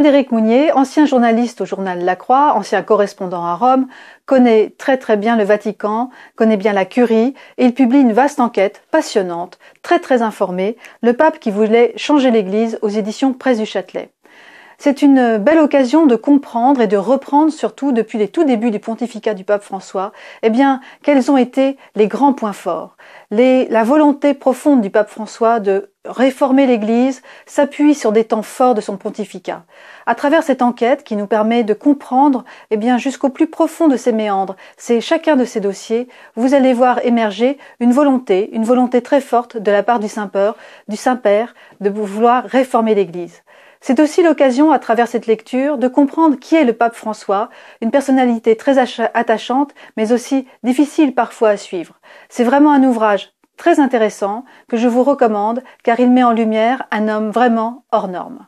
Frédéric Mounier, ancien journaliste au journal La Croix, ancien correspondant à Rome, connaît très très bien le Vatican, connaît bien la Curie, et il publie une vaste enquête, passionnante, très très informée, Le pape qui voulait changer l'Église aux éditions Presse du Châtelet. C'est une belle occasion de comprendre et de reprendre, surtout depuis les tout débuts du pontificat du pape François, eh bien, quels ont été les grands points forts, la volonté profonde du pape François de réformer l'Église s'appuie sur des temps forts de son pontificat. À travers cette enquête qui nous permet de comprendre, eh bien, jusqu'au plus profond de ses méandres, c'est chacun de ces dossiers, vous allez voir émerger une volonté, une volonté très forte de la part du Saint-Père, du Saint-Père, de vouloir réformer l'Église. C'est aussi l'occasion, à travers cette lecture, de comprendre qui est le pape François, une personnalité très attachante, mais aussi difficile parfois à suivre. C'est vraiment un ouvrage très intéressant que je vous recommande car il met en lumière un homme vraiment hors norme.